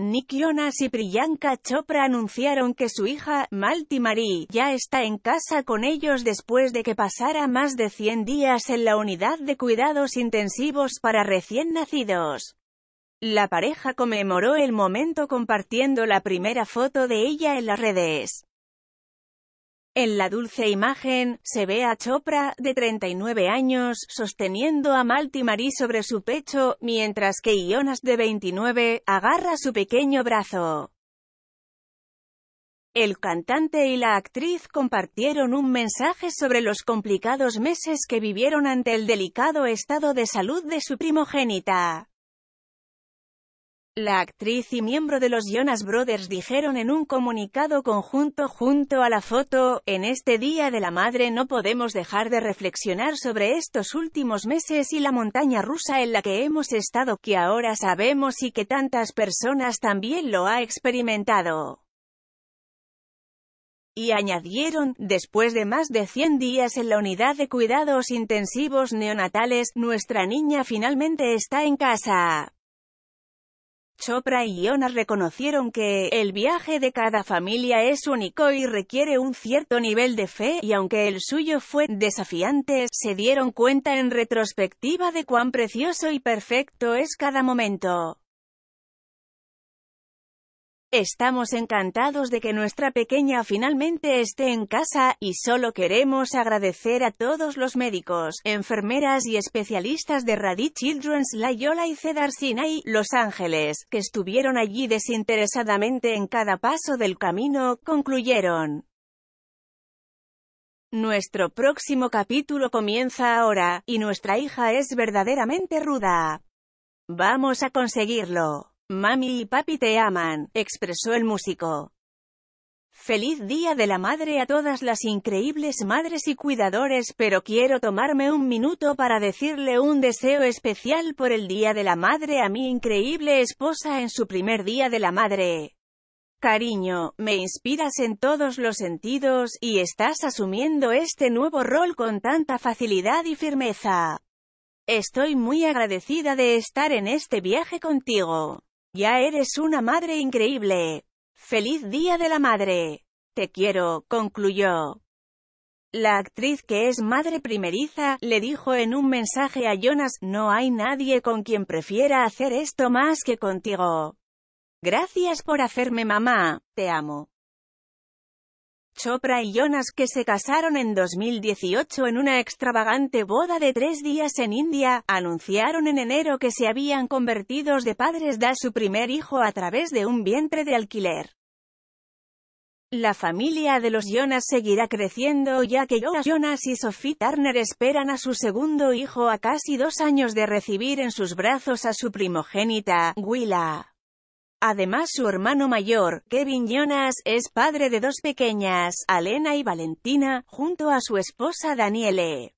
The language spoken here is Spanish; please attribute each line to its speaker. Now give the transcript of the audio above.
Speaker 1: Nick y Priyanka Chopra anunciaron que su hija, Malti Marie, ya está en casa con ellos después de que pasara más de 100 días en la unidad de cuidados intensivos para recién nacidos. La pareja conmemoró el momento compartiendo la primera foto de ella en las redes. En la dulce imagen, se ve a Chopra, de 39 años, sosteniendo a Marí sobre su pecho, mientras que Ionas, de 29, agarra su pequeño brazo. El cantante y la actriz compartieron un mensaje sobre los complicados meses que vivieron ante el delicado estado de salud de su primogénita. La actriz y miembro de los Jonas Brothers dijeron en un comunicado conjunto junto a la foto, en este Día de la Madre no podemos dejar de reflexionar sobre estos últimos meses y la montaña rusa en la que hemos estado, que ahora sabemos y que tantas personas también lo ha experimentado. Y añadieron, después de más de 100 días en la unidad de cuidados intensivos neonatales, nuestra niña finalmente está en casa. Chopra y Jonas reconocieron que el viaje de cada familia es único y requiere un cierto nivel de fe, y aunque el suyo fue desafiante, se dieron cuenta en retrospectiva de cuán precioso y perfecto es cada momento. Estamos encantados de que nuestra pequeña finalmente esté en casa, y solo queremos agradecer a todos los médicos, enfermeras y especialistas de Radi Children's Loyola y Cedar Sinai, Los Ángeles, que estuvieron allí desinteresadamente en cada paso del camino, concluyeron. Nuestro próximo capítulo comienza ahora, y nuestra hija es verdaderamente ruda. Vamos a conseguirlo. Mami y papi te aman, expresó el músico. Feliz Día de la Madre a todas las increíbles madres y cuidadores, pero quiero tomarme un minuto para decirle un deseo especial por el Día de la Madre a mi increíble esposa en su primer Día de la Madre. Cariño, me inspiras en todos los sentidos, y estás asumiendo este nuevo rol con tanta facilidad y firmeza. Estoy muy agradecida de estar en este viaje contigo. Ya eres una madre increíble. ¡Feliz Día de la Madre! Te quiero, concluyó. La actriz que es madre primeriza, le dijo en un mensaje a Jonas, no hay nadie con quien prefiera hacer esto más que contigo. Gracias por hacerme mamá, te amo. Chopra y Jonas que se casaron en 2018 en una extravagante boda de tres días en India, anunciaron en enero que se habían convertido de padres da su primer hijo a través de un vientre de alquiler. La familia de los Jonas seguirá creciendo ya que Jonas y Sophie Turner esperan a su segundo hijo a casi dos años de recibir en sus brazos a su primogénita, Willa. Además su hermano mayor, Kevin Jonas, es padre de dos pequeñas, Alena y Valentina, junto a su esposa Daniele.